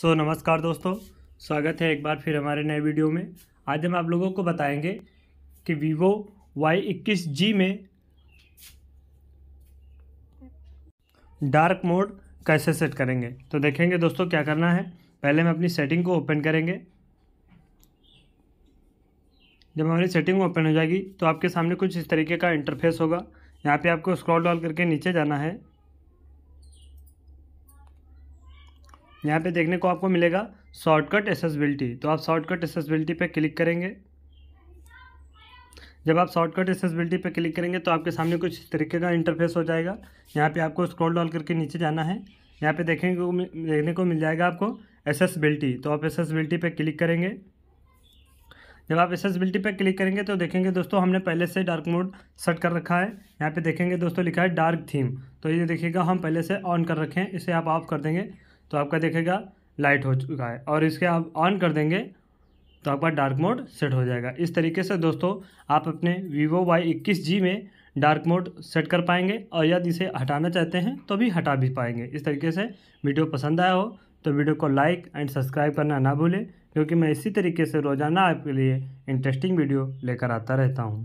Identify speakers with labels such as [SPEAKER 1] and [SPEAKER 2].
[SPEAKER 1] सो so, नमस्कार दोस्तों स्वागत है एक बार फिर हमारे नए वीडियो में आज हम आप लोगों को बताएंगे कि वीवो वाई इक्कीस जी में डार्क मोड कैसे सेट करेंगे तो देखेंगे दोस्तों क्या करना है पहले हम अपनी सेटिंग को ओपन करेंगे जब हमारी सेटिंग ओपन हो जाएगी तो आपके सामने कुछ इस तरीके का इंटरफेस होगा यहाँ पे आपको स्क्रॉल डाल करके नीचे जाना है यहाँ पे देखने को आपको मिलेगा शॉर्टकट एसेसबिलिटी तो आप शॉर्टकट एसेसबिलिटी पे क्लिक करेंगे जब आप शॉर्टकट एसेसबिलिटी पे क्लिक करेंगे तो आपके सामने कुछ इस तरीके का इंटरफेस हो जाएगा यहाँ पे आपको स्क्रॉल डाल करके नीचे जाना है यहाँ पे देखेंगे को देखने को मिल जाएगा आपको एसेसबिलिटी तो आप एसेसबिलिटी पर क्लिक करेंगे जब आप एसेसबिलिटी पर क्लिक करेंगे तो देखेंगे दोस्तों हमने पहले से डार्क मोड सेट कर रखा है यहाँ पे देखेंगे दोस्तों लिखा है डार्क थीम तो ये देखिएगा हम पहले से ऑन कर रखें इसे आप ऑफ कर देंगे तो आपका देखेगा लाइट हो चुका है और इसके आप ऑन कर देंगे तो आपका डार्क मोड सेट हो जाएगा इस तरीके से दोस्तों आप अपने वीवो वाई इक्कीस जी में डार्क मोड सेट कर पाएंगे और यदि इसे हटाना चाहते हैं तो भी हटा भी पाएंगे इस तरीके से वीडियो पसंद आया हो तो वीडियो को लाइक एंड सब्सक्राइब करना ना भूलें क्योंकि मैं इसी तरीके से रोज़ाना आपके लिए इंटरेस्टिंग वीडियो लेकर आता रहता हूँ